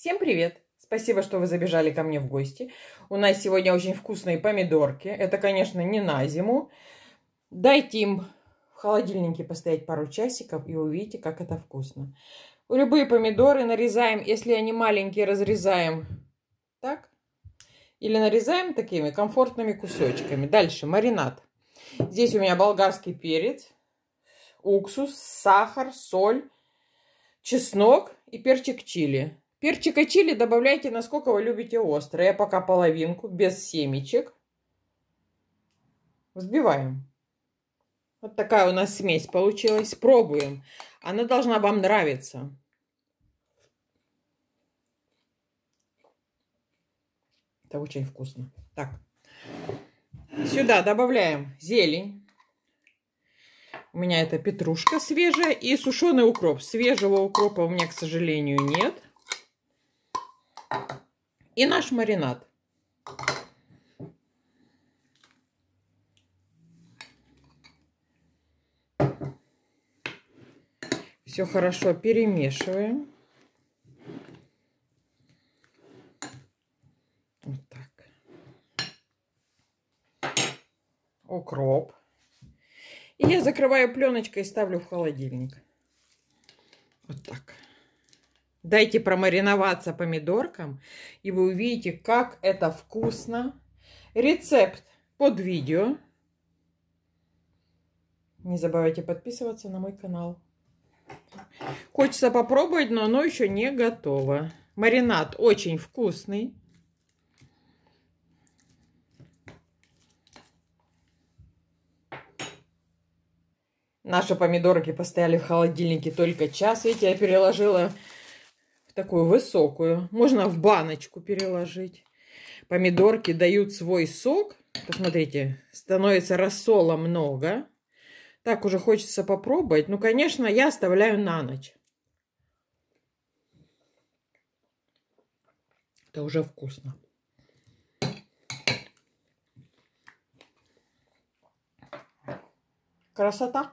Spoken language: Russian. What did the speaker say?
Всем привет! Спасибо, что вы забежали ко мне в гости. У нас сегодня очень вкусные помидорки. Это, конечно, не на зиму. Дайте им в холодильнике постоять пару часиков и увидите, как это вкусно. Любые помидоры нарезаем, если они маленькие, разрезаем так. Или нарезаем такими комфортными кусочками. Дальше маринад. Здесь у меня болгарский перец, уксус, сахар, соль, чеснок и перчик чили. Перчика чили добавляйте, насколько вы любите острое. Я пока половинку, без семечек. Взбиваем. Вот такая у нас смесь получилась. Пробуем. Она должна вам нравиться. Это очень вкусно. Так. Сюда добавляем зелень. У меня это петрушка свежая и сушеный укроп. Свежего укропа у меня, к сожалению, нет и наш маринад. Все хорошо перемешиваем. Вот так. Укроп. И я закрываю пленочкой и ставлю в холодильник. Вот так. Дайте промариноваться помидоркам, и вы увидите, как это вкусно. Рецепт под видео. Не забывайте подписываться на мой канал. Хочется попробовать, но оно еще не готово. Маринад очень вкусный. Наши помидорки постояли в холодильнике только час. Видите, я переложила такую высокую. Можно в баночку переложить. Помидорки дают свой сок. Посмотрите, становится рассола много. Так уже хочется попробовать. Ну, конечно, я оставляю на ночь. Это уже вкусно. Красота!